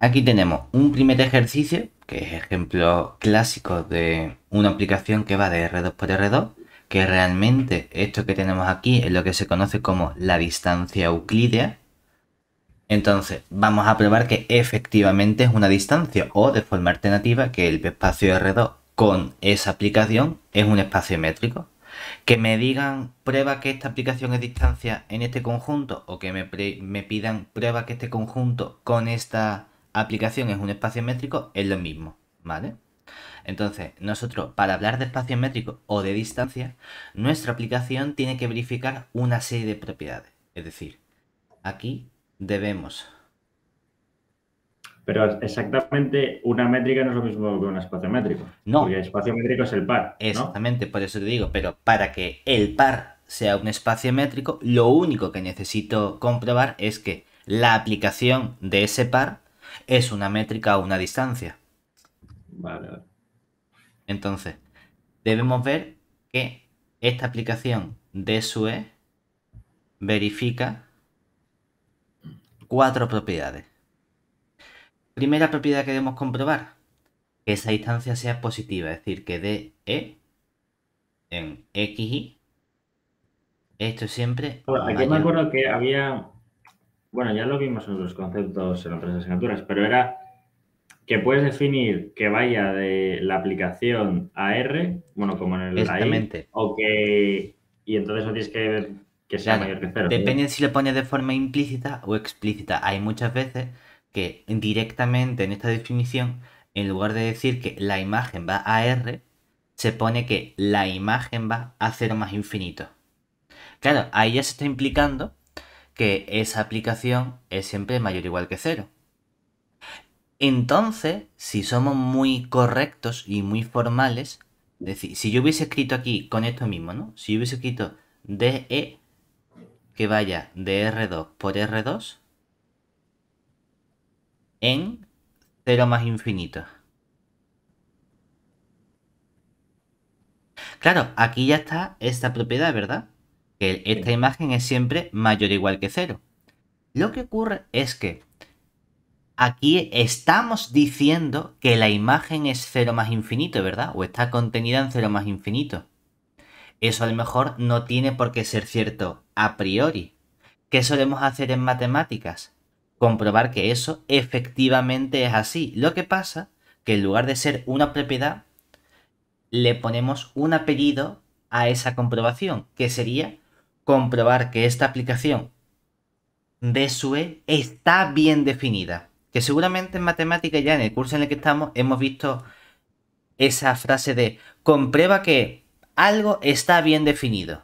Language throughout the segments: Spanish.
Aquí tenemos un primer ejercicio, que es ejemplo clásico de una aplicación que va de R2 por R2, que realmente esto que tenemos aquí es lo que se conoce como la distancia euclídea. Entonces vamos a probar que efectivamente es una distancia o de forma alternativa que el espacio R2 con esa aplicación es un espacio métrico. Que me digan prueba que esta aplicación es distancia en este conjunto o que me, pidan prueba que este conjunto con esta aplicación es un espacio métrico, es lo mismo, ¿vale? Entonces, nosotros para hablar de espacio métrico o de distancia, nuestra aplicación tiene que verificar una serie de propiedades. Es decir, aquí debemos... Pero exactamente una métrica no es lo mismo que un espacio métrico. No. Porque el espacio métrico es el par. Exactamente, por eso te digo, pero para que el par sea un espacio métrico, lo único que necesito comprobar es que la aplicación de ese par es una métrica o una distancia. Vale, Entonces, debemos ver que esta aplicación de SUE verifica cuatro propiedades. Primera propiedad que debemos comprobar, que esa distancia sea positiva, es decir, que de en XY, esto siempre... me acuerdo que había bueno, ya lo vimos en otros conceptos, en otras asignaturas, pero era que puedes definir que vaya de la aplicación a R, bueno, como en el Exactamente. o que... Y entonces no tienes que ver que sea mayor que cero. Depende si lo pones de forma implícita o explícita. Hay muchas veces que directamente en esta definición, en lugar de decir que la imagen va a R, se pone que la imagen va a cero más infinito. Claro, ahí ya se está implicando que esa aplicación es siempre mayor o igual que cero. Entonces, si somos muy correctos y muy formales, es decir, si yo hubiese escrito aquí con esto mismo, ¿no? Si yo hubiese escrito DE que vaya de R2 por R2 en 0 más infinito. Claro, aquí ya está esta propiedad, ¿verdad? esta imagen es siempre mayor o igual que cero. Lo que ocurre es que aquí estamos diciendo que la imagen es cero más infinito, ¿verdad? O está contenida en cero más infinito. Eso a lo mejor no tiene por qué ser cierto a priori. ¿Qué solemos hacer en matemáticas? Comprobar que eso efectivamente es así. Lo que pasa que en lugar de ser una propiedad, le ponemos un apellido a esa comprobación, que sería comprobar que esta aplicación de SUE está bien definida. Que seguramente en matemática ya en el curso en el que estamos hemos visto esa frase de comprueba que algo está bien definido.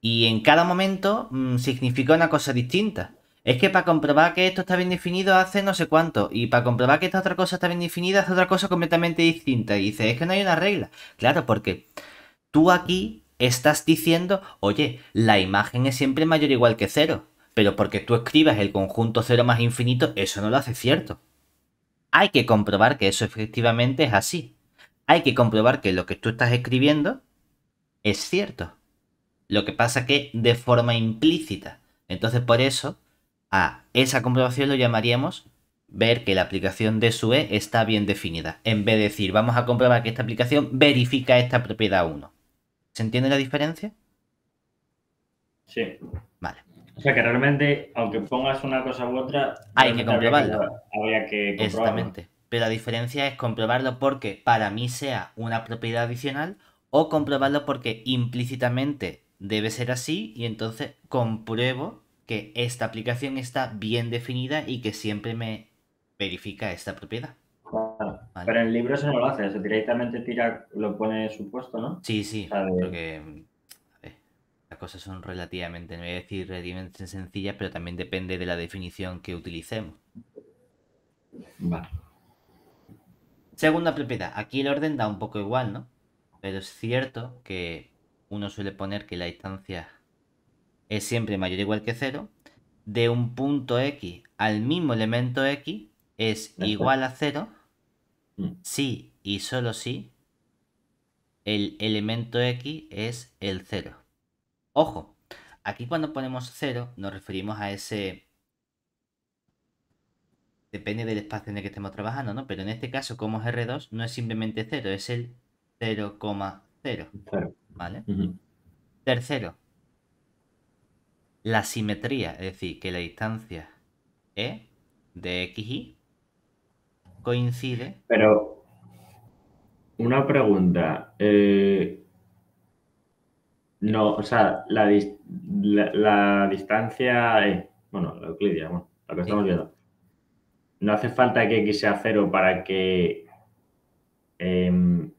Y en cada momento mm, significa una cosa distinta. Es que para comprobar que esto está bien definido hace no sé cuánto. Y para comprobar que esta otra cosa está bien definida hace otra cosa completamente distinta. Y dice, es que no hay una regla. Claro, porque tú aquí estás diciendo, oye, la imagen es siempre mayor o igual que cero, pero porque tú escribas el conjunto cero más infinito, eso no lo hace cierto. Hay que comprobar que eso efectivamente es así. Hay que comprobar que lo que tú estás escribiendo es cierto. Lo que pasa que de forma implícita. Entonces por eso a esa comprobación lo llamaríamos ver que la aplicación de E está bien definida. En vez de decir, vamos a comprobar que esta aplicación verifica esta propiedad 1. ¿Se entiende la diferencia? Sí. Vale. O sea que realmente, aunque pongas una cosa u otra, hay que comprobarlo. Habría que, comprobarlo. Exactamente. Pero la diferencia es comprobarlo porque para mí sea una propiedad adicional o comprobarlo porque implícitamente debe ser así y entonces compruebo que esta aplicación está bien definida y que siempre me verifica esta propiedad. Pero en el libro eso no lo haces, directamente tira, lo pone supuesto, ¿no? Sí, sí, porque las cosas son relativamente, no voy a decir relativamente sencillas, pero también depende de la definición que utilicemos. Vale. Segunda propiedad, aquí el orden da un poco igual, ¿no? Pero es cierto que uno suele poner que la distancia es siempre mayor o igual que cero, de un punto X al mismo elemento X es igual a cero Mm. Sí y solo si el elemento X es el 0. Ojo, aquí cuando ponemos 0 nos referimos a ese... Depende del espacio en el que estemos trabajando, ¿no? Pero en este caso, como es R2, no es simplemente 0, es el 0,0. ¿Vale? Tercero, la simetría, es decir, que la distancia E de x y coincide. Pero una pregunta. Eh, no, o sea, la, distancia, bueno, la euclidia, bueno, lo que estamos viendo. No hace falta que x sea cero para que em,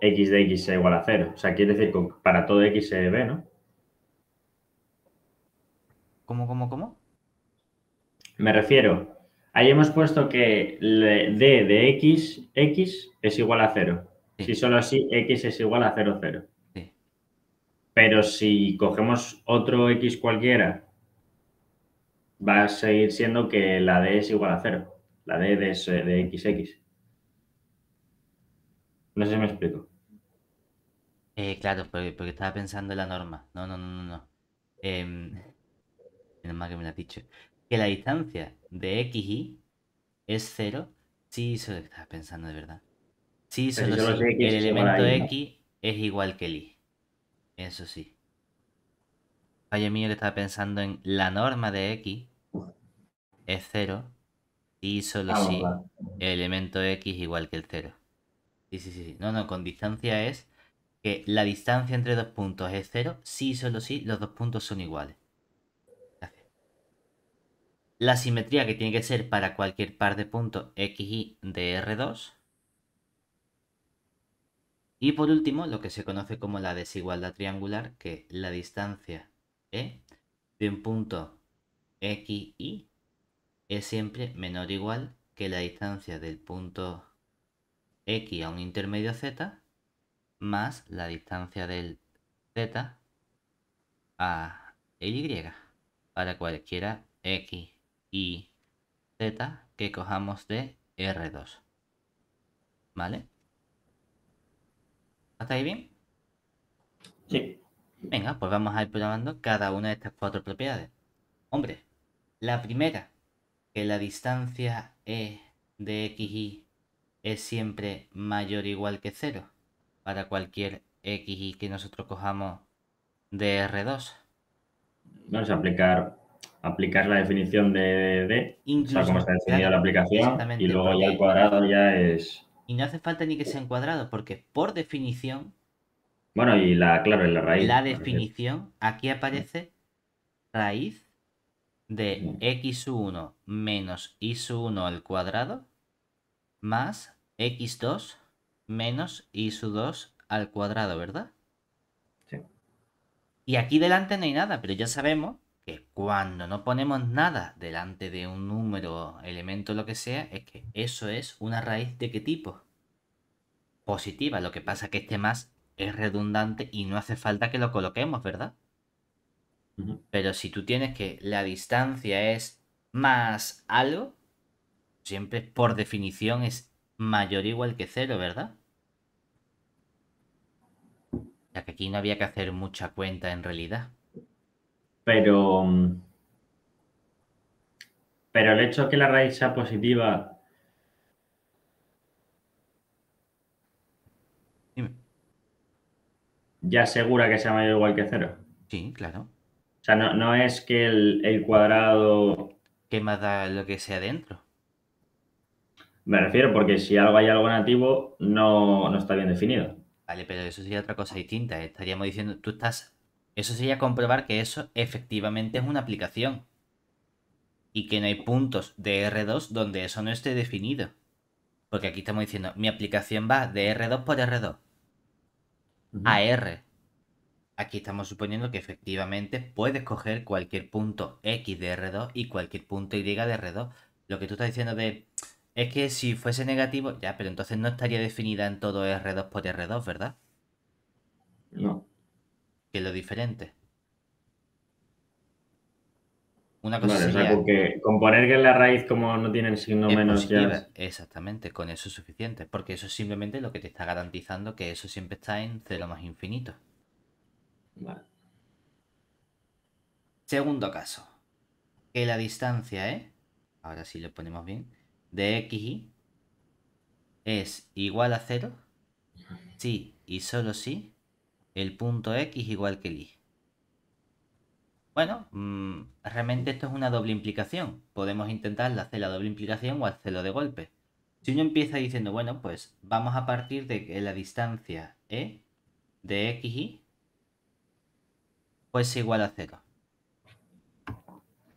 x de x sea igual a cero. O sea, quiere decir que para todo x se ve, ¿no? ¿Cómo, cómo, cómo? Me refiero Ahí hemos puesto que D de X, X es igual a 0. Si solo así, X es igual a 0, 0. Pero si cogemos otro X cualquiera, va a seguir siendo que la D es igual a 0. La D de, de X. No sé si me explico. Eh, claro, porque, estaba pensando en la norma. No, no, no, no. no. Em, menos mal que me la has dicho que la distancia de x y es cero. si sí, solo estás pensando de verdad. Sí, solo si el elemento x es igual que el y. Eso sí. Vaya mío que estaba pensando en la norma de x es cero. y solo ah, si el elemento x es igual que el cero. Sí, sí, sí. No, no, con distancia es que la distancia entre dos puntos es cero. Sí, solo si los dos puntos son iguales la simetría que tiene que ser para cualquier par de puntos X, Y de R2. Y por último, lo que se conoce como la desigualdad triangular, que la distancia E de un punto Y es siempre menor o igual que la distancia del punto X a un intermedio Z más la distancia del Z a Y para cualquiera X y z que cojamos de R2. ¿Vale? ¿Hasta ahí bien? Sí. Venga, pues vamos a ir probando cada una de estas cuatro propiedades. Hombre, la primera, que la distancia E de XY es siempre mayor o igual que 0 para cualquier XY que nosotros cojamos de R2. Vamos a aplicar aplicar la definición de D, está definida la aplicación, y luego ya el cuadrado ya es... Y no hace falta ni que sea en cuadrado, porque por definición... Bueno, y la, clave, la raíz. La definición, aquí aparece raíz de x1 menos y1 al cuadrado más x2 menos y2 al cuadrado, ¿verdad? Sí. Y aquí delante no hay nada, pero ya sabemos que cuando no ponemos nada delante de un número, elemento, lo que sea, es que eso es una raíz de qué tipo? Positiva, lo que pasa que este más es redundante y no hace falta que lo coloquemos, ¿verdad? Pero si tú tienes que la distancia es más algo, siempre por definición es mayor o igual que cero, ¿verdad? Ya que aquí no había que hacer mucha cuenta en realidad. Pero, mm, pero el hecho de que la raíz sea positiva ya asegura que sea mayor o igual que cero. Sí, claro. O sea, no, es que el, cuadrado... ¿Qué más da lo que sea dentro? Me refiero porque si algo hay algo nativo, no, no está bien definido. Vale, pero eso sería otra cosa distinta. ¿eh? Estaríamos diciendo, tú estás eso sería comprobar que eso efectivamente es una aplicación. Y que no hay puntos de R2 donde eso no esté definido. Porque aquí estamos diciendo, mi aplicación va de R2 por R2 a R. Aquí estamos suponiendo que efectivamente puedes coger cualquier punto X de R2 y cualquier punto Y de R2. Lo que tú estás diciendo de, es que si fuese negativo, ya, pero entonces no estaría definida en todo R2 por R2, ¿verdad? No que lo diferente. Una cosa sería, que componer que en la raíz como no tienen signo menos ya... Exactamente, con eso es suficiente, porque eso es simplemente lo que te está garantizando que eso siempre está en cero más infinito. Vale. Segundo caso, que la distancia es, ahora sí lo ponemos bien, de y... es igual a cero sí y solo si el punto X igual que el Y. Bueno, mm, realmente esto es una doble implicación. Podemos intentar hacer la doble implicación o hacerlo de golpe. Si uno empieza diciendo, bueno, pues vamos a partir de que la distancia E de X, Y, pues igual a 0.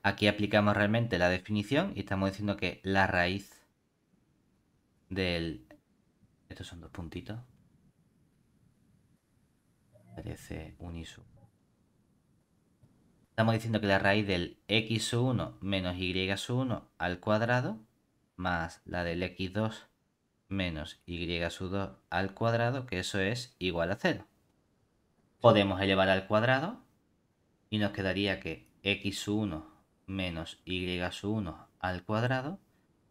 Aquí aplicamos realmente la definición y estamos diciendo que la raíz del... Estos son dos puntitos. Parece un ISU. Estamos diciendo que la raíz del x 1 menos y 1 al cuadrado más la del x2 menos y 2 al cuadrado, que eso es igual a 0. Podemos elevar al cuadrado y nos quedaría que x 1 menos y 1 al cuadrado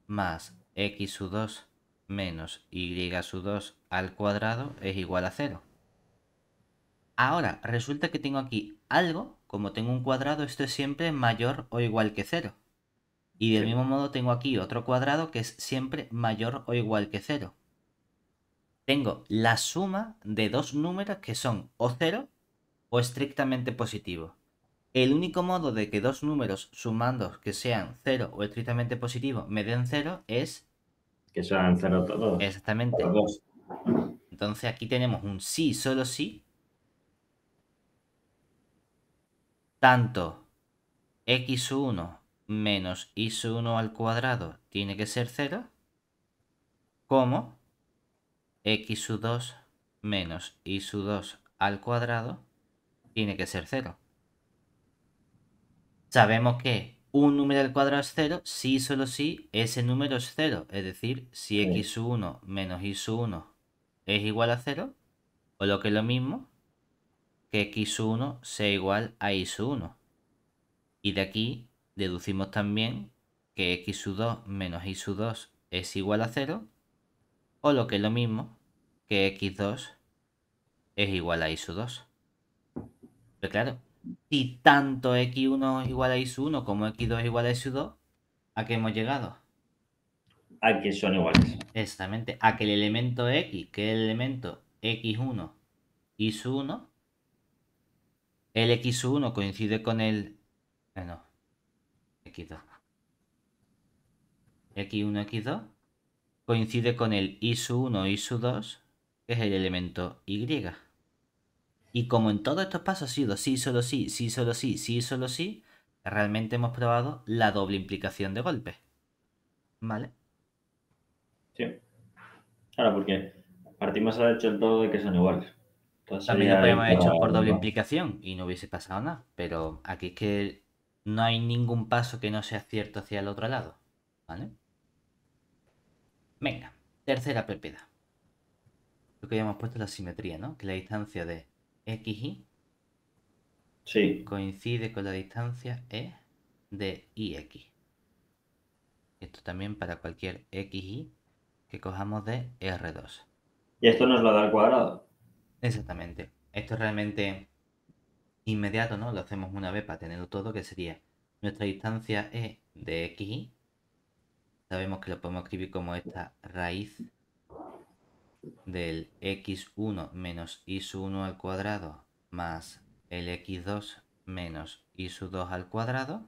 más x 2 menos y 2 al cuadrado es igual a 0. Ahora, resulta que tengo aquí algo, como tengo un cuadrado, esto es siempre mayor o igual que cero. Y del mismo modo tengo aquí otro cuadrado que es siempre mayor o igual que cero. Tengo la suma de dos números que son o cero o estrictamente positivo. El único modo de que dos números sumando que sean cero o estrictamente positivo me den 0 es... Que sean 0 todos. Exactamente. Entonces aquí tenemos un sí, solo sí, tanto x1 menos y 1 al cuadrado tiene que ser 0, como x2 menos y 2 al cuadrado tiene que ser 0. Sabemos que un número al cuadrado es 0 si y solo si ese número es 0. Es decir, si x1 menos y 1 es igual a 0, o lo que es lo mismo, que x1 sea igual a x1. Y de aquí deducimos también que x2 menos x2 es igual a 0, o lo que es lo mismo, que x2 es igual a x2. Pero pues claro, si tanto x1 es igual a y 1 como x2 es igual a x2, ¿a qué hemos llegado? A que son iguales. Exactamente, a que el elemento x, que es el elemento x1, x1, el X1 coincide con el... Bueno, X2. X1, X2. Coincide con el ISU1, ISU2, que es el elemento Y. Y como en todos estos pasos ha sido sí, solo sí, sí, solo sí, sí, solo sí, realmente hemos probado la doble implicación de golpe. ¿Vale? Sí. Ahora, porque partimos al hecho el todo de que son iguales. Pues también lo podríamos haber hecho por doble implicación y no hubiese pasado nada. Pero aquí es que no hay ningún paso que no sea cierto hacia el otro lado. ¿Vale? Venga, tercera propiedad. Lo que habíamos puesto es la simetría, ¿no? Que la distancia de x y coincide con la distancia E de X Esto también para cualquier Y que cojamos de R2. Y esto nos lo da el cuadrado. Exactamente. Esto es realmente inmediato, ¿no? Lo hacemos una vez para tenerlo todo, que sería nuestra distancia E de x. Sabemos que lo podemos escribir como esta raíz del x1 menos y1 al cuadrado más el x2 menos y2 al cuadrado.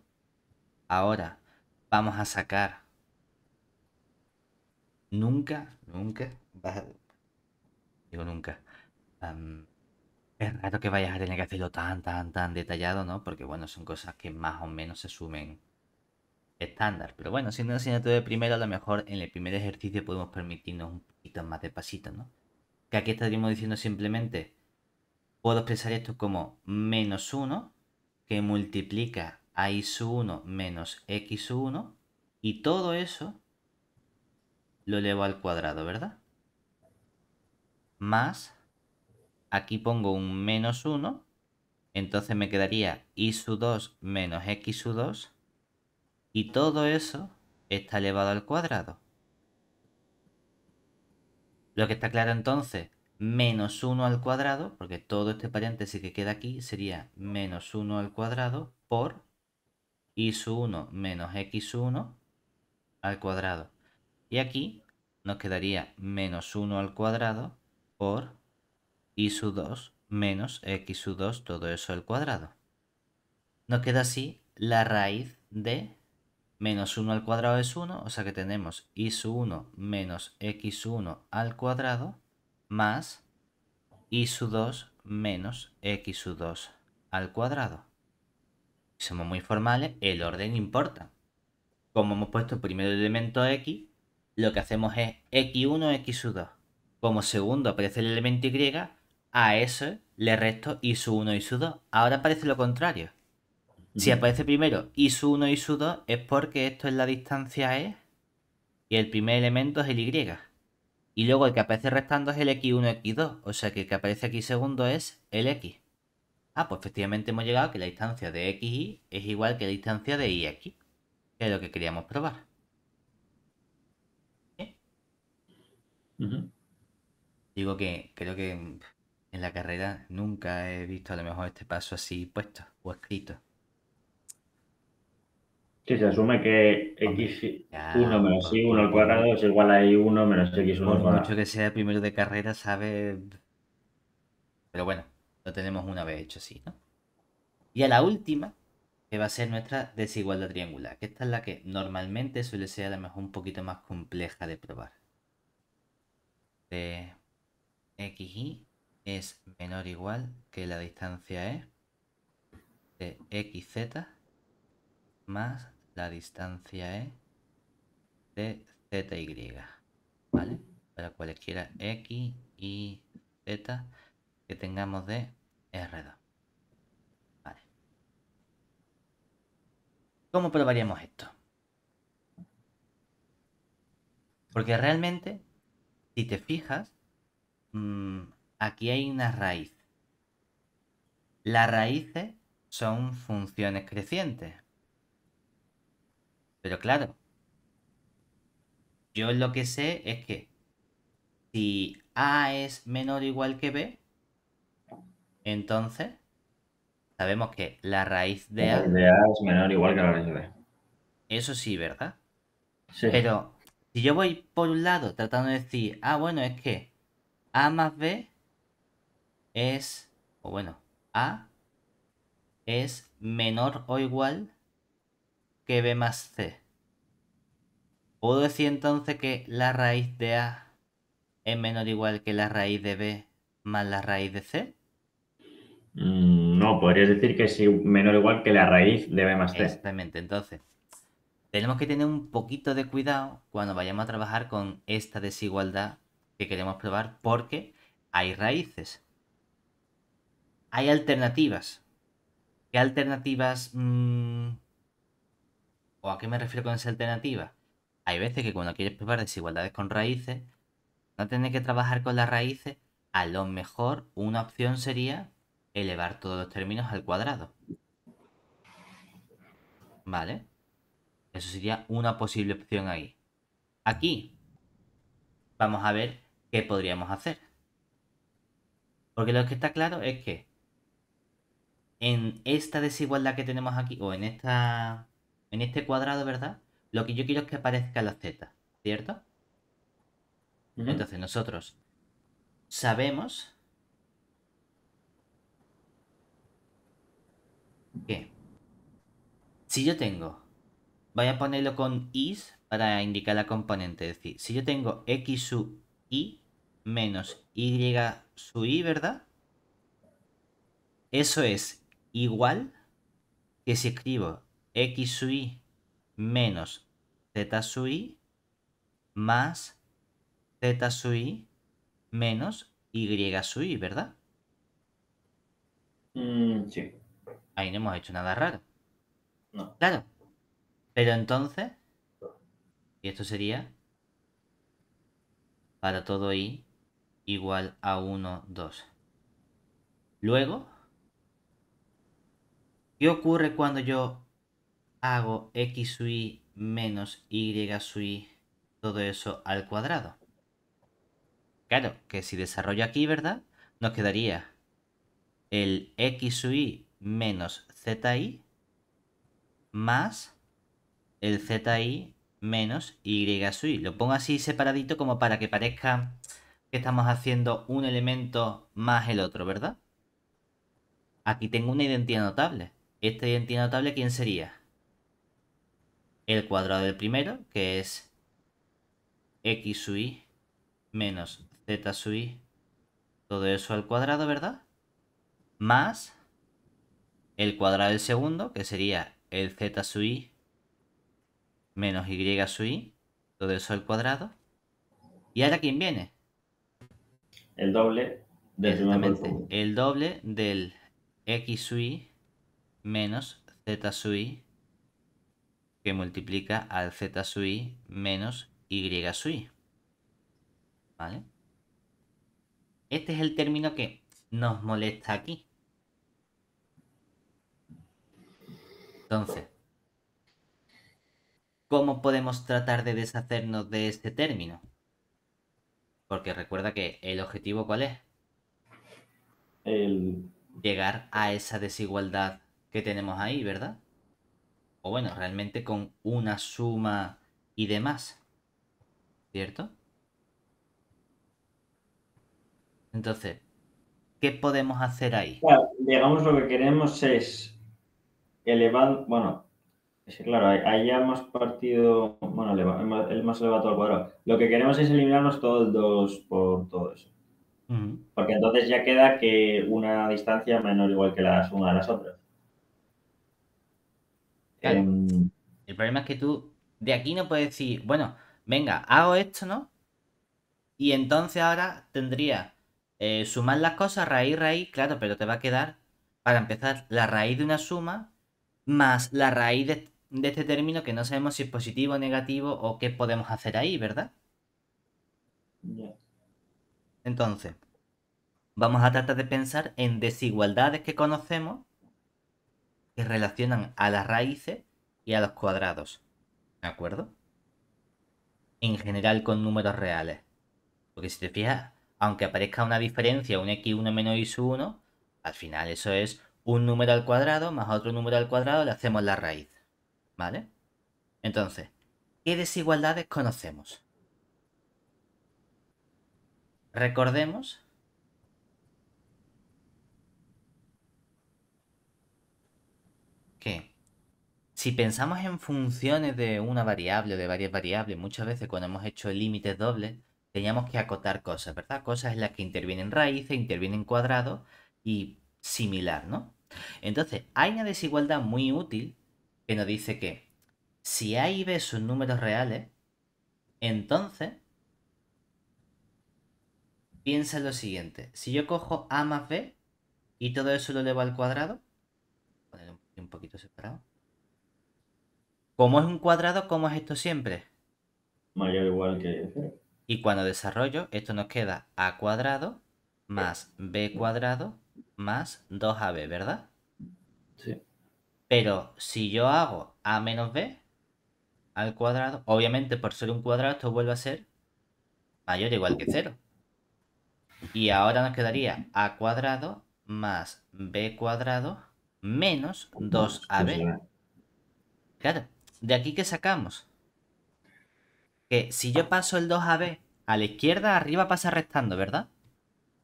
Ahora vamos a sacar nunca, nunca, digo nunca, es raro que vayas a tener que hacerlo tan, tan, tan detallado, ¿no? Porque, bueno, son cosas que más o menos se sumen estándar. Pero bueno, siendo una asignatura de primero, a lo mejor en el primer ejercicio podemos permitirnos un poquito más de pasito, ¿no? Que aquí estaríamos diciendo simplemente, puedo expresar esto como menos 1, que multiplica a y sub 1 menos x sub 1, y todo eso lo elevo al cuadrado, ¿verdad? Más Aquí pongo un menos 1. Entonces me quedaría i sub 2 menos x sub 2. Y todo eso está elevado al cuadrado. Lo que está claro entonces, menos 1 al cuadrado, porque todo este paréntesis que queda aquí sería menos 1 al cuadrado por i sub 1 menos x sub 1 al cuadrado. Y aquí nos quedaría menos 1 al cuadrado por y su 2 menos x sub 2, todo eso al cuadrado. Nos queda así la raíz de menos 1 al cuadrado es 1, o sea que tenemos y sub 1 menos x 1 al cuadrado más y sub 2 menos x sub 2 al cuadrado. Si somos muy formales, el orden importa. Como hemos puesto el primer elemento x, lo que hacemos es x1, x sub 2. Como segundo aparece el elemento y, a eso le resto y su 1 y su 2. Ahora aparece lo contrario. Si aparece primero su 1 y su 2 es porque esto es la distancia E y el primer elemento es el Y. Y luego el que aparece restando es el X1, X2. O sea que el que aparece aquí segundo es el X. Ah, pues efectivamente hemos llegado a que la distancia de XY es igual que la distancia de YX. Que es lo que queríamos probar. Digo que creo que en la carrera nunca he visto a lo mejor este paso así puesto o escrito. Sí, se asume que x1 menos y1 al cuadrado es igual a y1 menos x1 al cuadrado. mucho que sea primero de carrera, sabe... Pero bueno, lo tenemos una vez hecho así, ¿no? Y a la última, que va a ser nuestra desigualdad triangular, que esta es la que normalmente suele ser a lo mejor un poquito más compleja de probar. De eh, x, y es menor o igual que la distancia E de XZ más la distancia E de ZY, ¿vale? Para cualquiera X, Y, Z que tengamos de R2. Vale. ¿Cómo probaríamos esto? Porque realmente, si te fijas, mm, aquí hay una raíz. Las raíces son funciones crecientes. Pero claro, yo lo que sé es que si A es menor o igual que B, entonces sabemos que la raíz de A, es menor o igual que la raíz de B. Eso sí, ¿verdad? Sí. Pero si yo voy por un lado tratando de decir, ah, bueno, es que A más B es, o bueno, A es menor o igual que B más C. Puedo decir entonces que la raíz de A es menor o igual que la raíz de B más la raíz de C. Mm, no, podrías decir que es menor o igual que la raíz de B más C. Exactamente, entonces tenemos que tener un poquito de cuidado cuando vayamos a trabajar con esta desigualdad que queremos probar porque hay raíces hay alternativas. ¿Qué alternativas? Mm? ¿O a qué me refiero con esa alternativa? Hay veces que cuando quieres probar desigualdades con raíces, no tener que trabajar con las raíces, a lo mejor una opción sería elevar todos los términos al cuadrado. ¿Vale? Eso sería una posible opción ahí. Aquí vamos a ver qué podríamos hacer. Porque lo que está claro es que en esta desigualdad que tenemos aquí, o en, esta, en este cuadrado, ¿verdad? Lo que yo quiero es que aparezca la z, ¿cierto? Entonces nosotros sabemos que si yo tengo, voy a ponerlo con is para indicar la componente, es decir, si yo tengo x sub i menos y sub i, ¿verdad? Eso es igual que si escribo x sub i menos z sub i más z sub i menos y sub i, ¿verdad? Mm, sí. Ahí no hemos hecho nada raro. Claro. Pero entonces, y esto sería para todo i igual a 1, 2. Luego, ¿Qué ocurre cuando yo hago x sub y menos y sub y, todo eso al cuadrado? Claro, que si desarrollo aquí, ¿verdad? Nos quedaría el x sub y menos i más el z i menos y sub i. Lo pongo así separadito como para que parezca que estamos haciendo un elemento más el otro, ¿verdad? Aquí tengo una identidad notable esta identidad notable, ¿quién sería? El cuadrado del primero, que es x sub i menos z sub i, todo eso al cuadrado, ¿verdad? Más el cuadrado del segundo, que sería el z sub i menos y sub i, todo eso al cuadrado. ¿Y ahora quién viene? El doble del el doble del x sub i menos z sub i que multiplica al z sub i menos y sub i. ¿Vale? Este es el término que nos molesta aquí. Entonces, ¿cómo podemos tratar de deshacernos de este término? Porque recuerda que el objetivo cuál es? Llegar a esa desigualdad que tenemos ahí, ¿verdad? O bueno, realmente con una suma y demás. ¿Cierto? Entonces, ¿qué podemos hacer ahí? digamos lo que queremos es elevar, bueno, claro, ahí ya hemos partido, bueno, el más elevado al cuadrado. Lo que queremos es eliminarnos todos 2 por todo eso. Porque entonces ya queda que una distancia menor o igual que la suma de las otras. Em, el problema es que tú de aquí no puedes decir, bueno, venga, hago esto, ¿no? Y entonces ahora tendría eh, sumar las cosas, raíz, raíz, claro, pero te va a quedar, para empezar, la raíz de una suma más la raíz de, este término que no sabemos si es positivo o negativo o qué podemos hacer ahí, ¿verdad? Entonces, vamos a tratar de pensar en desigualdades que conocemos que relacionan a las raíces y a los cuadrados. ¿De acuerdo? En general con números reales. Porque si te fijas, aunque aparezca una diferencia, un x1 menos y 1 al final eso es un número al cuadrado más otro número al cuadrado, le hacemos la raíz. ¿Vale? Entonces, ¿qué desigualdades conocemos? Recordemos si pensamos en funciones de una variable o de varias variables, muchas veces cuando hemos hecho límites dobles, teníamos que acotar cosas, ¿verdad? Cosas en las que intervienen raíces, intervienen cuadrados y similar, ¿no? Entonces, hay una desigualdad muy útil que nos dice que si A y B son números reales, entonces, piensa en lo siguiente. Si yo cojo A más B y todo eso lo elevo al cuadrado, un poquito separado, ¿Cómo es un cuadrado? ¿Cómo es esto siempre? Mayor o igual que cero. Y cuando desarrollo, esto nos queda a cuadrado más b cuadrado más 2ab, ¿verdad? Sí. Pero si yo hago a menos b al cuadrado, obviamente por ser un cuadrado esto vuelve a ser mayor o igual que cero. Y ahora nos quedaría a cuadrado más b cuadrado menos 2ab. Claro, ¿De aquí qué sacamos? Que si yo paso el 2 ab a la izquierda, arriba pasa restando, ¿verdad?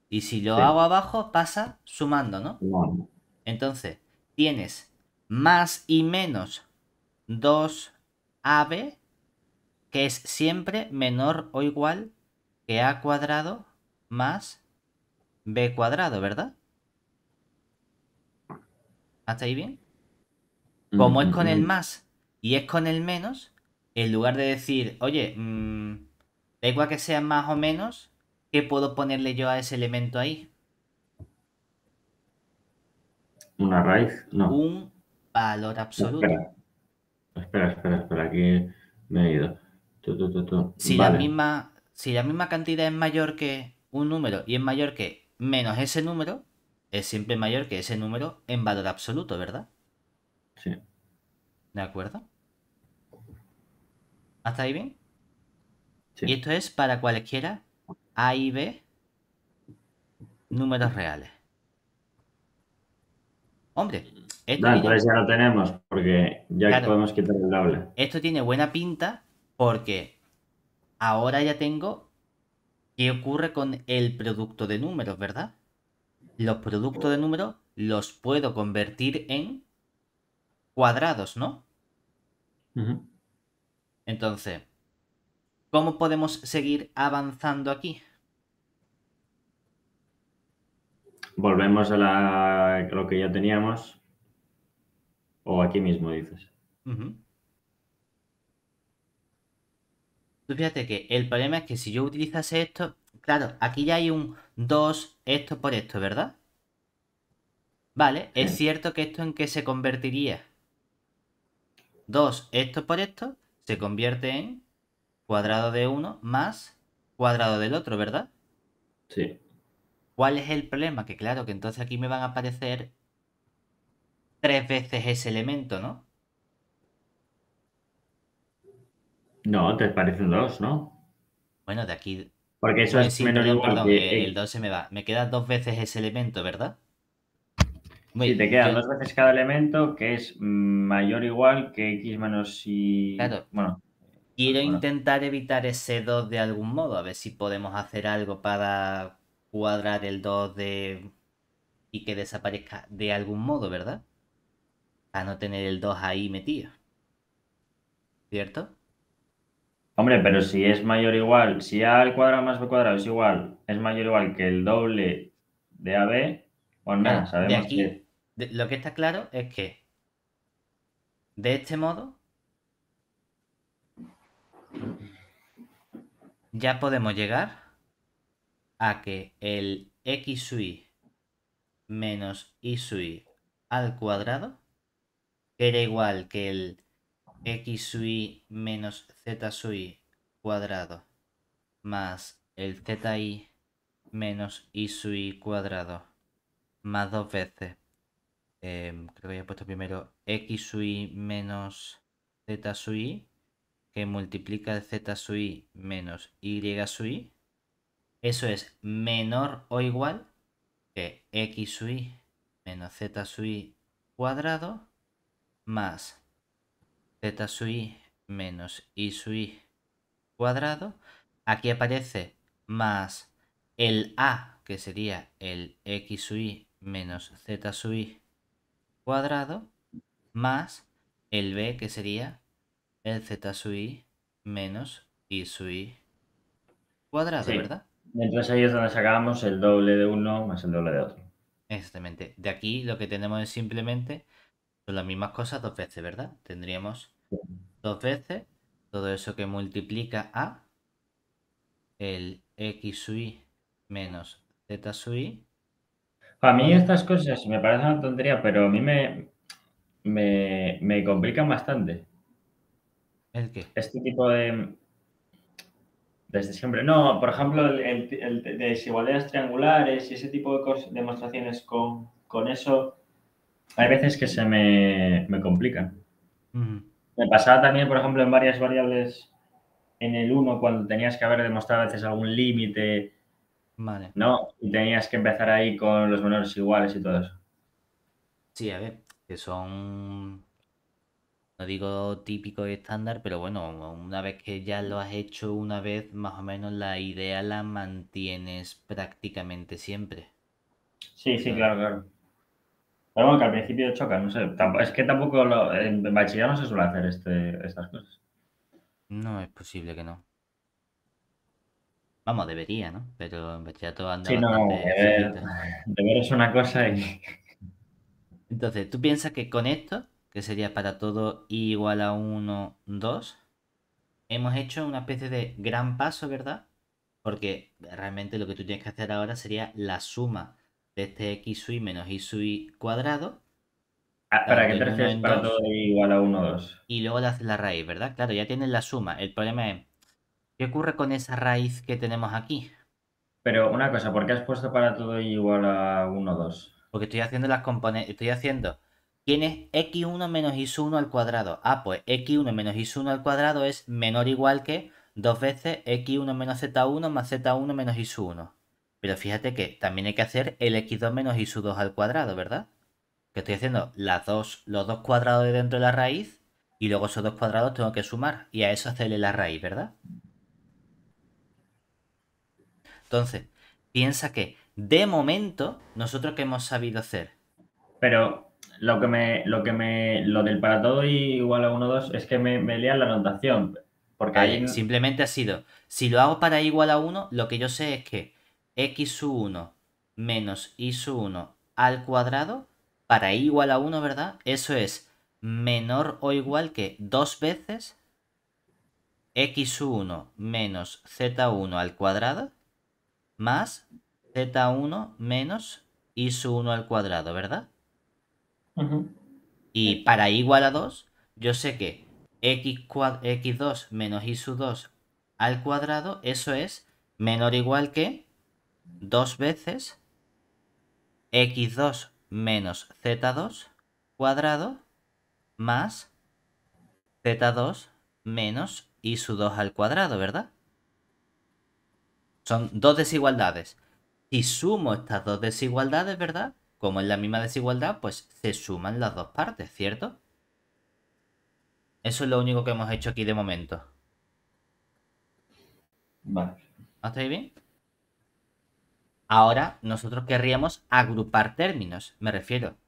Y si lo hago abajo, pasa sumando, ¿no? Entonces, tienes más y menos 2AB, que es siempre menor o igual que A cuadrado más B cuadrado, ¿verdad? ¿Hasta ahí bien? Como es con el mm-hmm. más, y es con el menos, en lugar de decir, oye, mm, da igual que sea más o menos, ¿qué puedo ponerle yo a ese elemento ahí? ¿Una raíz? No. Un valor absoluto. Espera, espera, espera, aquí me he ido. si, la misma, si la misma cantidad es mayor que un número y es mayor que menos ese número, es siempre mayor que ese número en valor absoluto, ¿verdad? Sí. ¿De acuerdo? ¿Hasta ahí bien? Y esto es para cualquiera A y B números reales. Hombre, esto. entonces ya lo tenemos, porque ya podemos quitar el Esto tiene buena pinta porque ahora ya tengo qué ocurre con el producto de números, ¿verdad? Los productos de números los puedo convertir en cuadrados, ¿no? Entonces, ¿cómo podemos seguir avanzando aquí? Volvemos a, lo que ya teníamos. O aquí mismo dices. fíjate que el problema es que si yo utilizase esto, claro, aquí ya hay un 2, esto por esto, ¿verdad? Vale, es cierto que esto en qué se convertiría. 2 esto por esto se convierte en cuadrado de uno más cuadrado del otro, ¿verdad? Sí. ¿Cuál es el problema? Que claro, que entonces aquí me van a aparecer tres veces ese elemento, ¿no? No, te parecen dos, ¿no? Bueno, de aquí. Porque eso es, menor perdón, El 2 se me va. Me queda dos veces ese elemento, ¿verdad? si te quedan dos veces cada elemento, que es mayor o igual que x menos y. Bueno. Quiero intentar evitar ese 2 de algún modo, a ver si podemos hacer algo para cuadrar el 2 de. y que desaparezca de algún modo, ¿verdad? Para no tener el 2 ahí metido. ¿Cierto? Hombre, pero si es mayor o igual, si a al cuadrado más b cuadrado es igual, es mayor o igual que el doble de ab, pues aquí, lo que está claro es que de este modo ya podemos llegar a que el x i menos y sui al cuadrado, era igual que el x i menos z sui cuadrado más el zi menos i sui cuadrado más dos veces. Em, creo que ya he puesto primero x sub i menos z sub i, que multiplica el z sub i menos y sub i. Eso es menor o igual que x sub i menos z sub i cuadrado más z sub i menos y sub i cuadrado. Aquí aparece más el a, que sería el x sub i menos z sub i cuadrado más el b que sería el z sub i menos i sub i cuadrado, ¿verdad? Entonces ahí es donde sacamos el doble de uno más el doble de otro. Exactamente. De aquí lo que tenemos es simplemente son las mismas cosas dos veces, ¿verdad? Tendríamos dos veces todo eso que multiplica a el x sub i menos z sub i a mí estas cosas me parecen una tontería, pero a mí me, me, me complican bastante. ¿El qué? Este tipo de... Desde siempre. No, por ejemplo, de desigualdades triangulares y ese tipo de demostraciones con, con, eso, hay veces que se me, me complican. Me pasaba también, por ejemplo, en varias variables en el 1, cuando tenías que haber demostrado a veces algún límite no, y tenías que empezar ahí con los menores iguales y todo eso. Sí, a ver, que son, no digo típico y estándar, pero bueno, una vez que ya lo has hecho una vez, más o menos la idea la mantienes prácticamente siempre. Sí, sí, claro, claro. Pero bueno, que al principio choca, no sé. es que tampoco en bachillerato se suele hacer este, estas cosas. No, es posible que no. Vamos, debería, ¿no? Pero en vez anda todo no, deber, es una cosa y... Entonces, ¿tú piensas que con esto, que sería para todo igual a 1, 2, hemos hecho una especie de gran paso, ¿verdad? Porque realmente lo que tú tienes que hacer ahora sería la suma de este x sub i menos y sub i cuadrado. Ah, ¿Para que te refieres para todo igual a 1, 2? Y luego le haces la raíz, ¿verdad? Claro, ya tienes la suma. El problema es ¿Qué ocurre con esa raíz que tenemos aquí? Pero una cosa, ¿por qué has puesto para todo igual a 1, 2? Porque estoy haciendo las componentes, estoy haciendo... ¿Quién es x1 menos y 1 al cuadrado? Ah, pues x1 menos y 1 al cuadrado es menor o igual que dos veces x1 menos z1 más z1 menos x1. Pero fíjate que también hay que hacer el x2 menos x2 al cuadrado, ¿verdad? Que estoy haciendo las dos, los dos cuadrados de dentro de la raíz y luego esos dos cuadrados tengo que sumar y a eso hacerle la raíz, ¿verdad? Entonces, piensa que de momento, nosotros que hemos sabido hacer. Pero lo que me, lo que me, lo del para todo y igual a 1, 2 es que me, lean la notación. Porque Simplemente ha sido, si lo hago para igual a 1, lo que yo sé es que x 1 menos y 1 al cuadrado para igual a 1, ¿verdad? Eso es menor o igual que dos veces x1 menos z1 al cuadrado más z1 menos y 1 al cuadrado, ¿verdad? Y para igual a 2, yo sé que x 2 menos y 2 al cuadrado, eso es menor o igual que dos veces x2 menos z2 cuadrado más z2 menos y 2 al cuadrado, ¿verdad? Son dos desigualdades. Si sumo estas dos desigualdades, ¿verdad? Como es la misma desigualdad, pues se suman las dos partes, ¿cierto? Eso es lo único que hemos hecho aquí de momento. Vale. bien? Ahora nosotros querríamos agrupar términos, me refiero.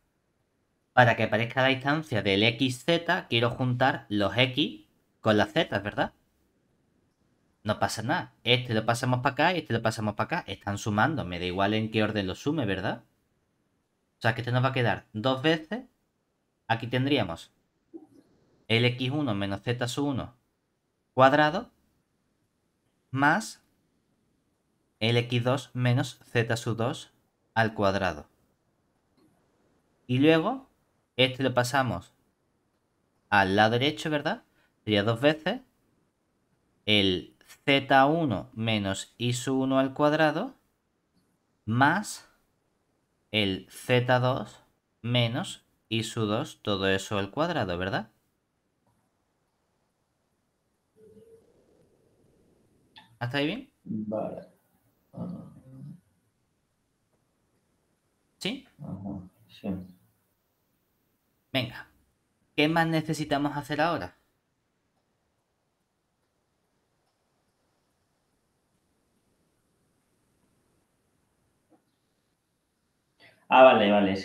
Para que aparezca la distancia del XZ, quiero juntar los X con las Z, ¿verdad? no pasa nada. Este lo pasamos para acá y este lo pasamos para acá. Están sumando, me da igual en qué orden lo sume, ¿verdad? O sea, que este nos va a quedar dos veces. Aquí tendríamos lx 1 menos z1 cuadrado más lx 2 menos z2 al cuadrado. Y luego, este lo pasamos al lado derecho, ¿verdad? Sería dos veces el z1 menos i sub 1 al cuadrado más el z2 menos i 2, todo eso al cuadrado, ¿verdad? ¿Hasta ahí bien? Vale. ¿Sí? sí. Venga, ¿qué más necesitamos hacer ahora? Ah, vale, vale.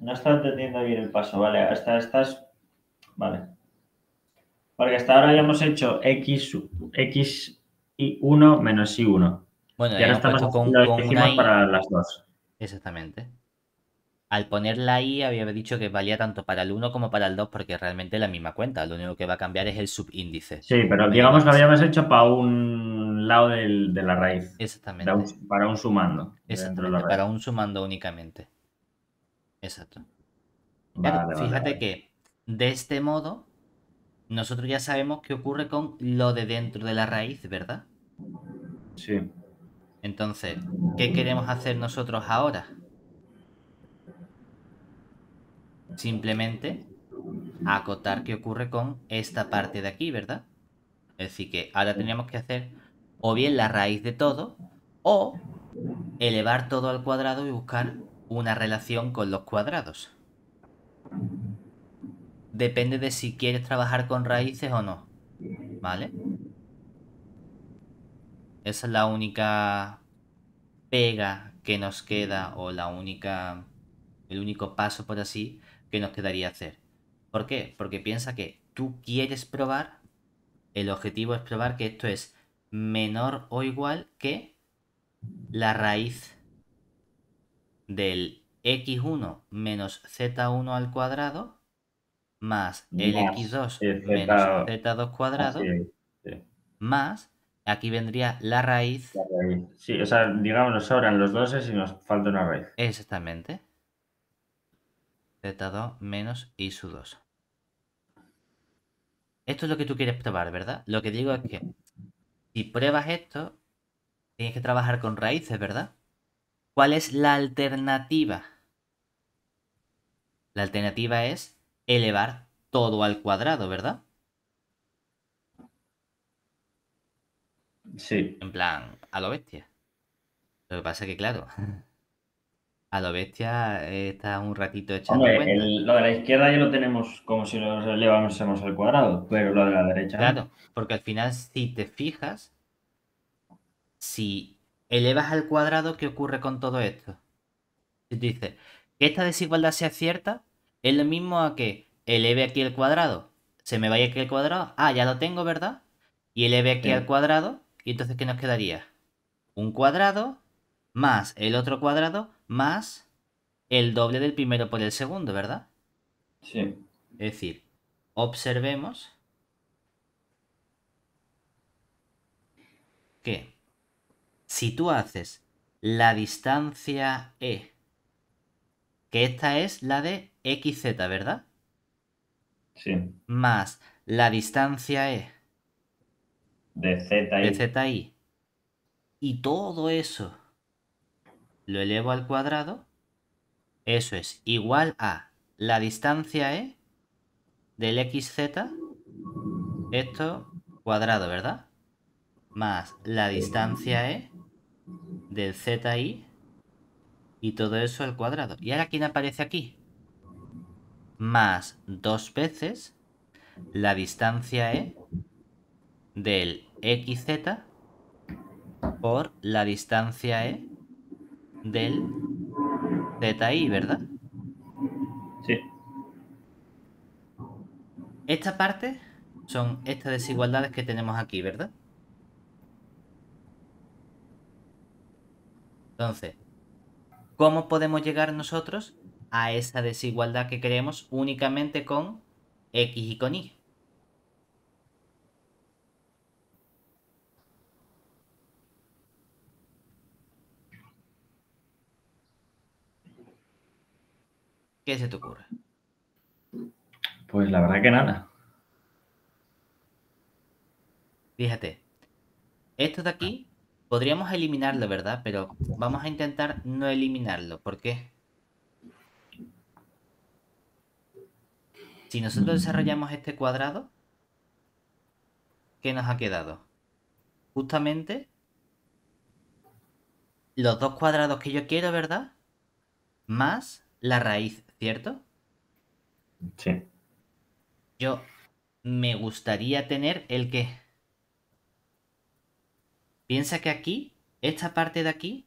No estaba entendiendo bien el paso. Vale, hasta estas. Vale. Porque hasta ahora ya hemos hecho x, x y 1 menos y 1. Bueno, ya estamos con, una para las dos. Exactamente. Al poner la i había dicho que valía tanto para el 1 como para el 2 porque realmente es la misma cuenta. Lo único que va a cambiar es el subíndice. Sí, pero digamos que habíamos hecho para un lado de la raíz. Exactamente. Para un, sumando. Exactamente, para un sumando únicamente. Exacto. Fíjate que de este modo, nosotros ya sabemos qué ocurre con lo de dentro de la raíz, ¿verdad? Sí. Entonces, ¿qué queremos hacer nosotros ahora? Simplemente acotar qué ocurre con esta parte de aquí, ¿verdad? Es decir, que ahora tenemos que hacer o bien la raíz de todo o elevar todo al cuadrado y buscar una relación con los cuadrados. Depende de si quieres trabajar con raíces o no. ¿Vale? Esa es la única pega que nos queda o la única el único paso por así que nos quedaría hacer. ¿Por qué? Porque piensa que tú quieres probar, el objetivo es probar que esto es menor o igual que la raíz del x1 menos z1 al cuadrado más el x2 menos z2 cuadrado más aquí vendría la raíz. Sí, o sea, digamos, nos sobran los doses y nos falta una raíz. Exactamente. Z2 menos y 2. Esto es lo que tú quieres probar, ¿verdad? Lo que digo es que si pruebas esto, tienes que trabajar con raíces, ¿verdad? ¿Cuál es la alternativa? La alternativa es elevar todo al cuadrado, ¿verdad? Sí. En plan, a lo bestia. Lo que pasa es que, claro, a lo bestia está un ratito echando lo de la izquierda ya lo tenemos como si lo elevásemos al cuadrado, pero lo de la derecha. Claro, porque al final, si te fijas, si elevas al cuadrado, ¿qué ocurre con todo esto? Dice que esta desigualdad sea cierta es lo mismo a que eleve aquí el cuadrado, se me vaya aquí el cuadrado, ah, ya lo tengo, ¿verdad? Y eleve aquí al cuadrado, y entonces, ¿qué nos quedaría? Un cuadrado más el otro cuadrado más el doble del primero por el segundo, ¿verdad? Sí. Es decir, observemos que si tú haces la distancia E, que esta es la de XZ, ¿verdad? Sí. Más la distancia E. De Z De ZI. Y todo eso lo elevo al cuadrado. Eso es igual a la distancia E del XZ. Esto cuadrado, ¿verdad? Más la distancia E del ZI y todo eso al cuadrado. ¿Y ahora quién aparece aquí? Más dos veces la distancia E del XZ por la distancia E del ZI, ¿verdad? Sí. Esta parte son estas desigualdades que tenemos aquí, ¿verdad? Entonces, ¿cómo podemos llegar nosotros a esa desigualdad que queremos únicamente con X y con Y? ¿Qué se te ocurre? Pues la verdad que nada. Fíjate, esto de aquí Podríamos eliminarlo, ¿verdad? Pero vamos a intentar no eliminarlo. ¿Por qué? Si nosotros desarrollamos este cuadrado, ¿qué nos ha quedado? Justamente los dos cuadrados que yo quiero, ¿verdad? Más la raíz, ¿cierto? Sí. Yo me gustaría tener el que... Piensa que aquí, esta parte de aquí,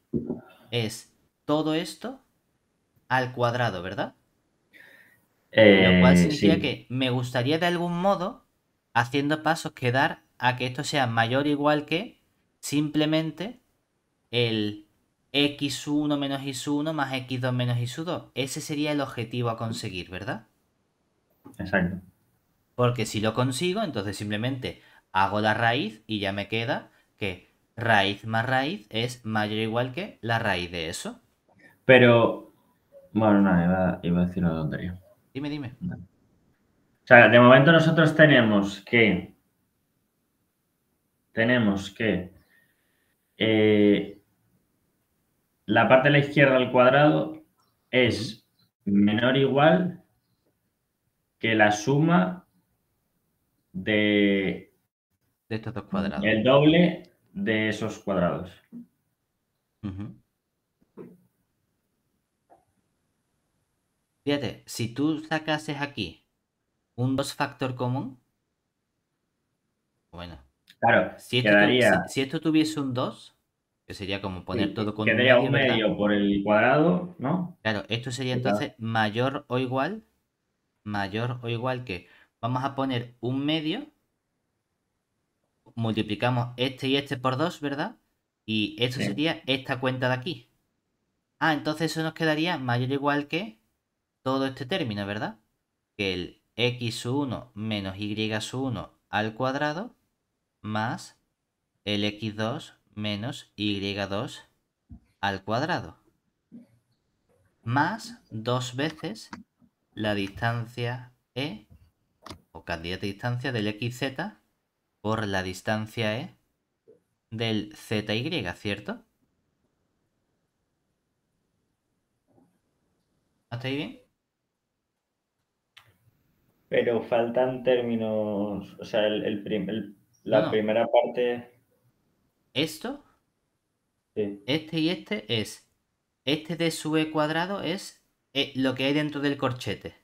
es todo esto al cuadrado, ¿verdad? Lo eh, cual significa que me gustaría de algún modo, haciendo pasos, quedar a que esto sea mayor o igual que simplemente el x1 menos y 1 más x2 menos x2. Ese sería el objetivo a conseguir, ¿verdad? Exacto. Porque si lo consigo, entonces simplemente hago la raíz y ya me queda que raíz más raíz es mayor o igual que la raíz de eso. Pero, bueno, nada, iba, a decir una tontería. Dime, dime. O sea, de momento nosotros tenemos que, tenemos que eh, la parte de la izquierda al cuadrado es menor o igual que la suma de... De estos dos cuadrados. El doble de esos cuadrados. Fíjate, si tú sacases aquí un dos factor común, bueno. Claro, si esto, tuviese un 2, que sería como poner todo con un medio, medio por el cuadrado, ¿no? Claro, esto sería entonces mayor o igual, mayor o igual que, vamos a poner un medio multiplicamos este y este por 2, ¿verdad? Y esto sería esta cuenta de aquí. Ah, entonces eso nos quedaría mayor o igual que todo este término, ¿verdad? Que el x 1 menos y 1 al cuadrado más el x2 menos y2 al cuadrado. Más dos veces la distancia e, o cantidad de distancia del xz por la distancia E del ZY, ¿cierto? ¿Hasta bien? Pero faltan términos, o sea, el, la primera parte... Esto, sí. este y este es, este de su E cuadrado es eh, lo que hay dentro del corchete.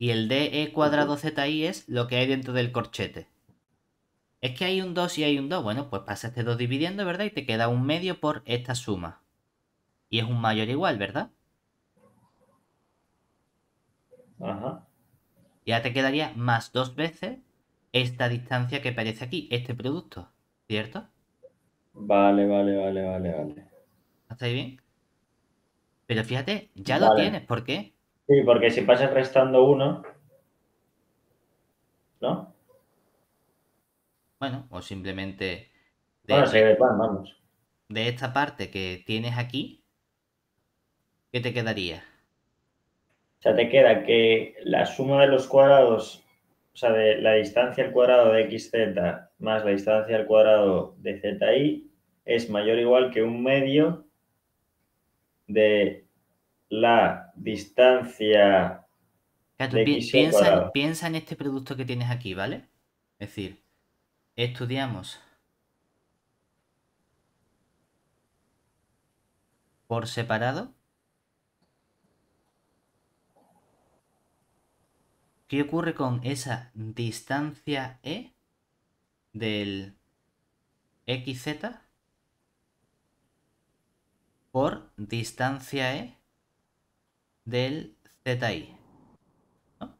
Y el de E cuadrado ZI es lo que hay dentro del corchete. Es que hay un 2 y hay un 2. Bueno, pues pasa este 2 dividiendo, ¿verdad? Y te queda un medio por esta suma. Y es un mayor igual, ¿verdad? Ajá. Y te quedaría más dos veces esta distancia que aparece aquí, este producto, ¿cierto? Vale, vale, vale, vale, vale. ¿Estáis bien? Pero fíjate, ya lo tienes, ¿por qué? Sí, porque si pasas restando uno, ¿no? bueno, o simplemente de, vamos. de esta parte que tienes aquí, ¿qué te quedaría? O sea, te queda que la suma de los cuadrados, o sea, de la distancia al cuadrado de xz más la distancia al cuadrado de zi es mayor o igual que un medio de la distancia. piensa, piensa en este producto que tienes aquí, ¿vale? Es decir, estudiamos por separado ¿Qué ocurre con esa distancia E del XZ por distancia E del ZI? ¿No?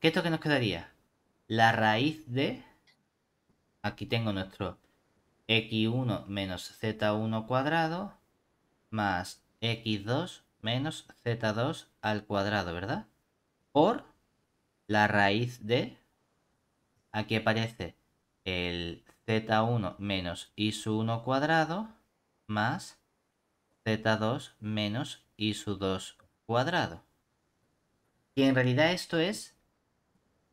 ¿Qué esto que nos quedaría? la raíz de... Aquí tengo nuestro x1 menos z1 cuadrado más x2 menos z2 al cuadrado, ¿verdad? Por la raíz de... Aquí aparece el z1 menos y 1 cuadrado más z2 menos y 2 cuadrado. Y en realidad esto es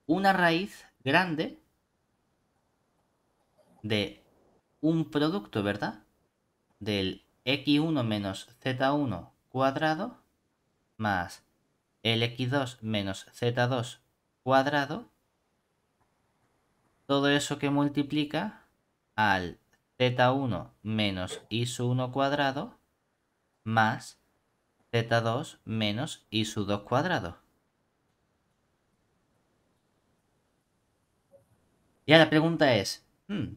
una raíz grande de un producto, ¿verdad? Del x1 menos z1 cuadrado más el x2 menos z2 cuadrado. Todo eso que multiplica al z1 menos y 1 cuadrado más z2 menos y 2 cuadrado. Ya la pregunta es, hmm,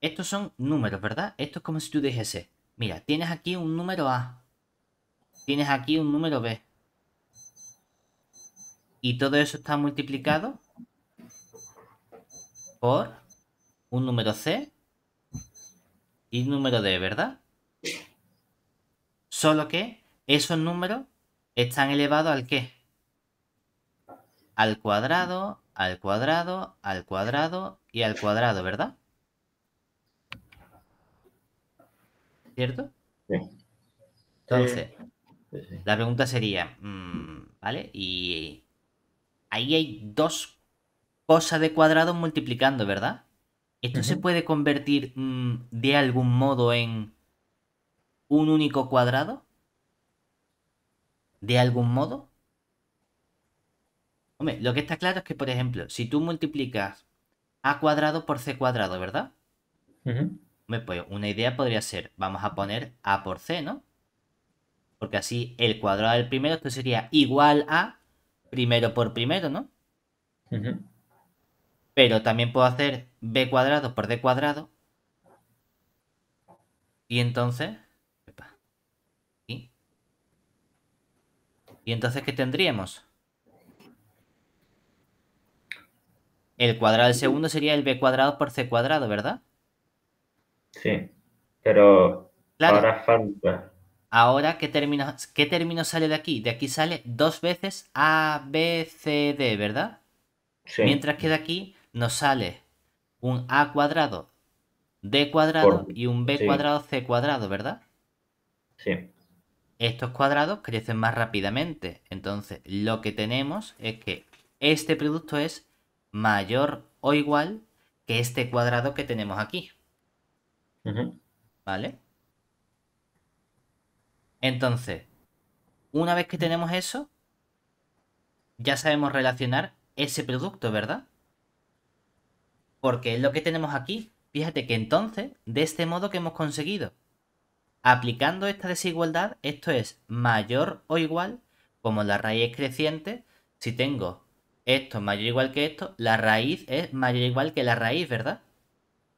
estos son números, ¿verdad? Esto es como si tú dijese, mira, tienes aquí un número A, tienes aquí un número B, y todo eso está multiplicado por un número C y un número D, ¿verdad? Solo que esos números están elevados al qué? Al cuadrado, al cuadrado, al cuadrado y al cuadrado, ¿verdad? ¿Cierto? Sí. Entonces, la pregunta sería, mm, ¿vale? Y ahí hay dos cosas de cuadrado multiplicando, ¿verdad? ¿Esto se puede convertir mm, de algún modo en un único cuadrado? ¿De algún modo? Hombre, lo que está claro es que, por ejemplo, si tú multiplicas a cuadrado por c cuadrado, ¿verdad? Hombre, pues una idea podría ser, vamos a poner a por c, ¿no? Porque así el cuadrado del primero, esto sería igual a primero por primero, ¿no? Pero también puedo hacer b cuadrado por d cuadrado. Y entonces... ¿Y entonces qué tendríamos? El cuadrado del segundo sería el b cuadrado por c cuadrado, ¿verdad? Sí, pero ahora falta. Ahora, ¿qué término, término sale de aquí? De aquí sale dos veces a, b, c, d, ¿verdad? Sí. Mientras que de aquí nos sale un a cuadrado, d cuadrado y un b cuadrado, c cuadrado, ¿verdad? Sí. Estos cuadrados crecen más rápidamente. Entonces, lo que tenemos es que este producto es mayor o igual que este cuadrado que tenemos aquí. ¿Vale? Entonces, una vez que tenemos eso, ya sabemos relacionar ese producto, ¿verdad? Porque es lo que tenemos aquí. Fíjate que entonces, de este modo que hemos conseguido, aplicando esta desigualdad, esto es mayor o igual, como la raíz creciente, si tengo esto es mayor o igual que esto, la raíz es mayor o igual que la raíz, ¿verdad?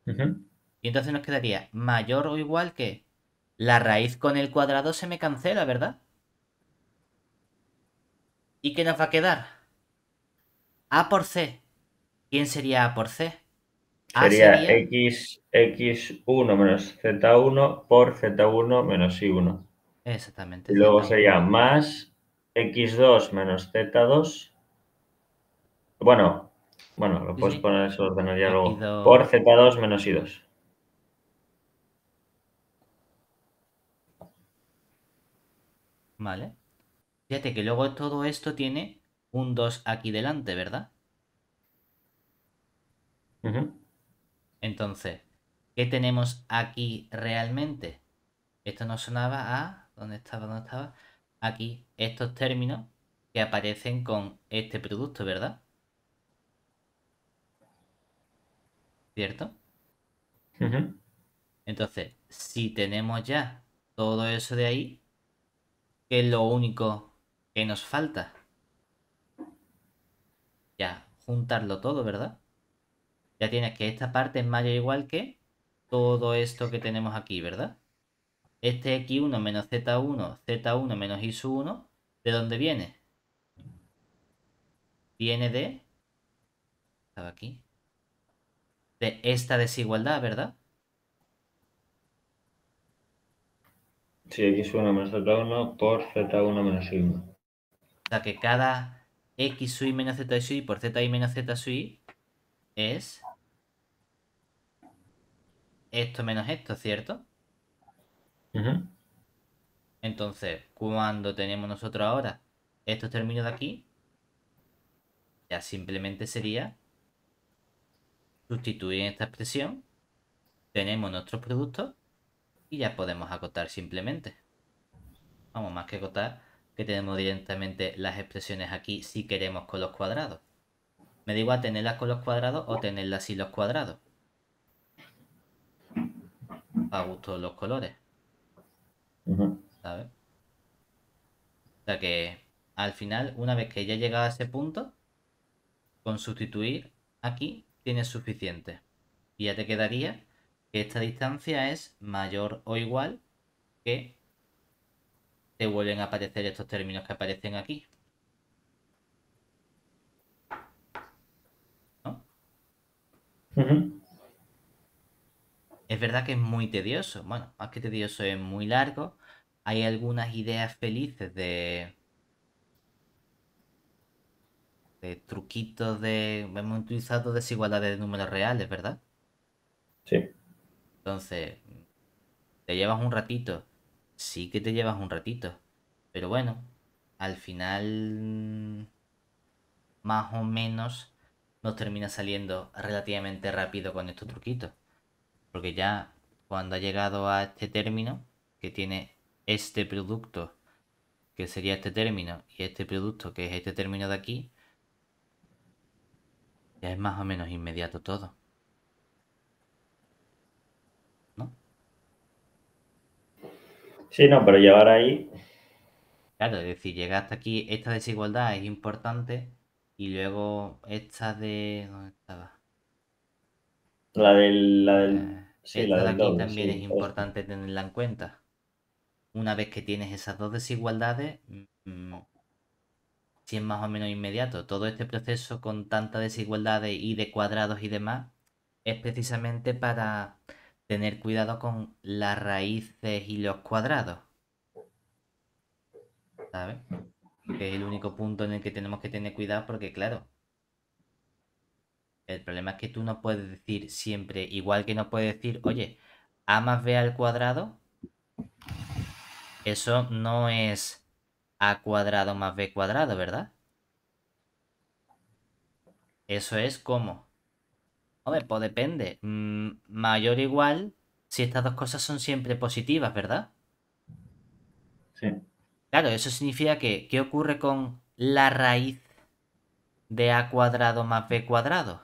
Y entonces nos quedaría mayor o igual que la raíz con el cuadrado se me cancela, ¿verdad? ¿Y qué nos va a quedar? A por C. ¿Quién sería A por C? sería, X, X1 menos Z1 por Z1 menos i 1 Exactamente. Y luego sería más X2 menos Z2 bueno, bueno, lo puedes poner, eso orden ya luego. Por Z2 menos I2. Vale. Fíjate que luego todo esto tiene un 2 aquí delante, ¿verdad? Entonces, ¿qué tenemos aquí realmente? Esto no sonaba a... ¿Dónde estaba? ¿Dónde estaba? Aquí, estos términos que aparecen con este producto, ¿verdad? ¿cierto? Entonces, si tenemos ya todo eso de ahí, ¿qué es lo único que nos falta? Ya, juntarlo todo, ¿verdad? Ya tienes que esta parte es mayor o igual que todo esto que tenemos aquí, ¿verdad? Este x1 menos z1, z1 menos y1, ¿de dónde viene? Viene de... Estaba aquí de esta desigualdad, ¿verdad? Sí, x1 menos z1 por z1 menos y. O sea que cada x y menos z y por z y menos z y es esto menos esto, ¿cierto? Entonces, cuando tenemos nosotros ahora estos términos de aquí, ya simplemente sería Sustituir esta expresión, tenemos nuestro producto y ya podemos acotar simplemente. Vamos, más que acotar, que tenemos directamente las expresiones aquí si queremos con los cuadrados. Me da igual tenerlas con los cuadrados o tenerlas sin los cuadrados. A gusto los colores. O sea que al final, una vez que ya he llegado a ese punto, con sustituir aquí tienes suficiente. Y ya te quedaría que esta distancia es mayor o igual que te vuelven a aparecer estos términos que aparecen aquí. ¿No? Es verdad que es muy tedioso. Bueno, más que tedioso es muy largo. Hay algunas ideas felices de, de este, truquitos de. Hemos utilizado desigualdades de números reales, ¿verdad? Sí. Entonces, mm, te llevas un ratito. Sí que te llevas un ratito. Pero bueno, al final. Mm, más o menos nos termina saliendo relativamente rápido con estos truquitos. Porque ya cuando ha llegado a este término, que tiene este producto, que sería este término, y este producto, que es este término de aquí, ya es más o menos inmediato todo. ¿No? Sí, no, pero llegar ahí... Claro, es decir, llegar hasta aquí, esta desigualdad es importante y luego esta de... ¿Dónde estaba? La del... Eh, esta de aquí también es importante tenerla en cuenta. Una vez que tienes esas dos desigualdades, mm, si es más o menos inmediato. Todo este proceso con tantas desigualdades y de cuadrados y demás es precisamente para tener cuidado con las raíces y los cuadrados. ¿Sabes? Que es el único punto en el que tenemos que tener cuidado porque, claro, el problema es que tú no puedes decir siempre, igual que no puedes decir, oye, A más B al cuadrado, eso no es a cuadrado más b cuadrado, ¿verdad? Eso es como. Hombre, pues depende. Mm, mayor o igual si estas dos cosas son siempre positivas, ¿verdad? Sí. Claro, eso significa que, ¿qué ocurre con la raíz de a cuadrado más b cuadrado?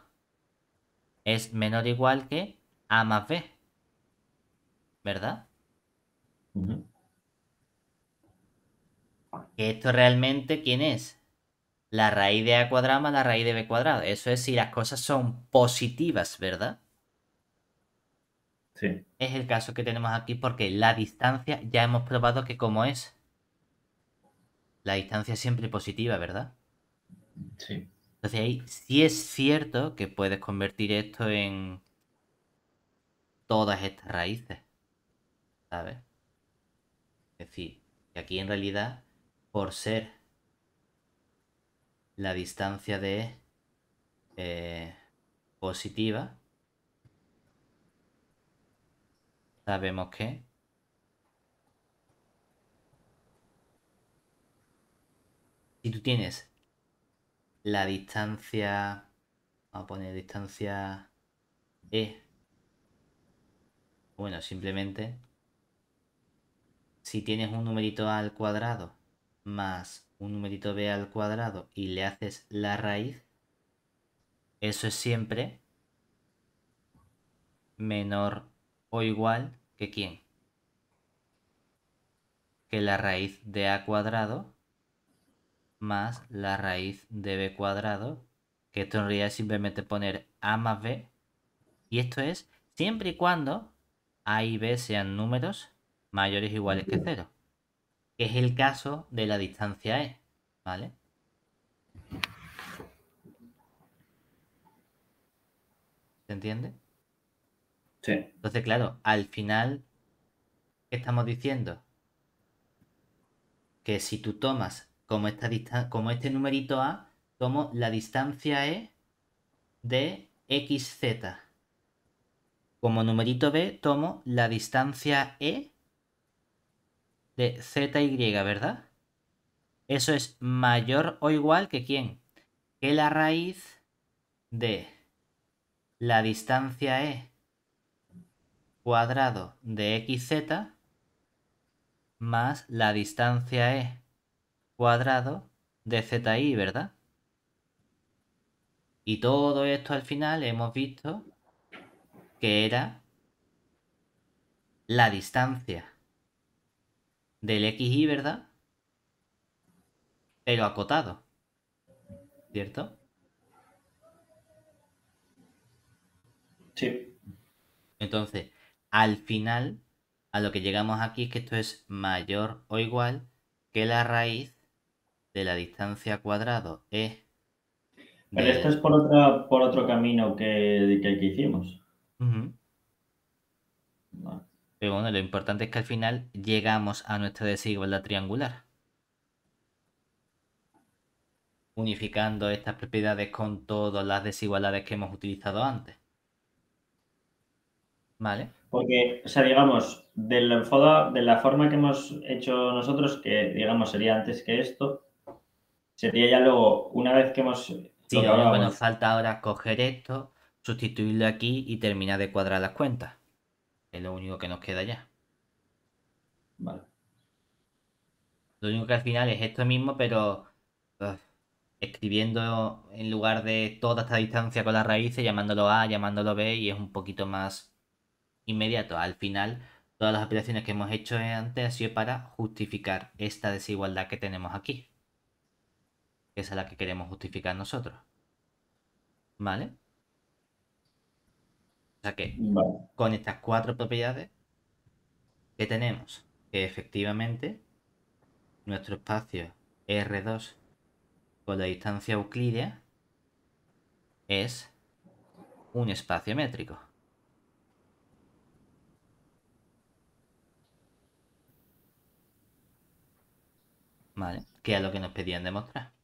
Es menor o igual que a más b, ¿verdad? esto realmente, ¿quién es? La raíz de A cuadrada más la raíz de B cuadrado. Eso es si las cosas son positivas, ¿verdad? Sí. Es el caso que tenemos aquí porque la distancia ya hemos probado que como es. La distancia siempre positiva, ¿verdad? Sí. Entonces ahí sí es cierto que puedes convertir esto en todas estas raíces. ¿Sabes? Es decir, que aquí en realidad por ser la distancia de eh, positiva, sabemos que si tú tienes la distancia, vamos a poner distancia E, bueno, simplemente si tienes un numerito al cuadrado más un numerito b al cuadrado y le haces la raíz, eso es siempre menor o igual que quién? Que la raíz de a cuadrado más la raíz de b cuadrado, que esto en realidad es simplemente poner a más b, y esto es siempre y cuando a y b sean números mayores o iguales que cero que es el caso de la distancia E, ¿vale? ¿Se entiende? Sí. Entonces, claro, al final, ¿qué estamos diciendo? Que si tú tomas como, como este numerito A, tomo la distancia E de XZ. Como numerito B, tomo la distancia E de ZY, ¿verdad? Eso es mayor o igual que quién? Que la raíz de la distancia E cuadrado de XZ más la distancia E cuadrado de ZY, ¿verdad? Y todo esto al final hemos visto que era la distancia del XY, ¿verdad? Pero acotado. ¿Cierto? Sí. Entonces, al final, a lo que llegamos aquí es que esto es mayor o igual que la raíz de la distancia cuadrado ¿eh? Pero esto es por, otra, por otro camino que, que, hicimos. Pero bueno, lo importante es que al final llegamos a nuestra desigualdad triangular. Unificando estas propiedades con todas las desigualdades que hemos utilizado antes. Vale. Porque, o sea, digamos, de la, de la forma que hemos hecho nosotros, que digamos sería antes que esto, sería ya luego, una vez que hemos... Sí, ahora, bueno, falta ahora coger esto, sustituirlo aquí y terminar de cuadrar las cuentas. Es lo único que nos queda ya. Vale. Lo único que al final es esto mismo, pero pues, escribiendo en lugar de toda esta distancia con las raíces, llamándolo A, llamándolo B, y es un poquito más inmediato. Al final, todas las operaciones que hemos hecho antes han sido para justificar esta desigualdad que tenemos aquí. Esa es la que queremos justificar nosotros. ¿Vale? O sea que con estas cuatro propiedades que tenemos, que efectivamente nuestro espacio R2 con la distancia Euclidea es un espacio métrico. Vale, que es lo que nos pedían demostrar.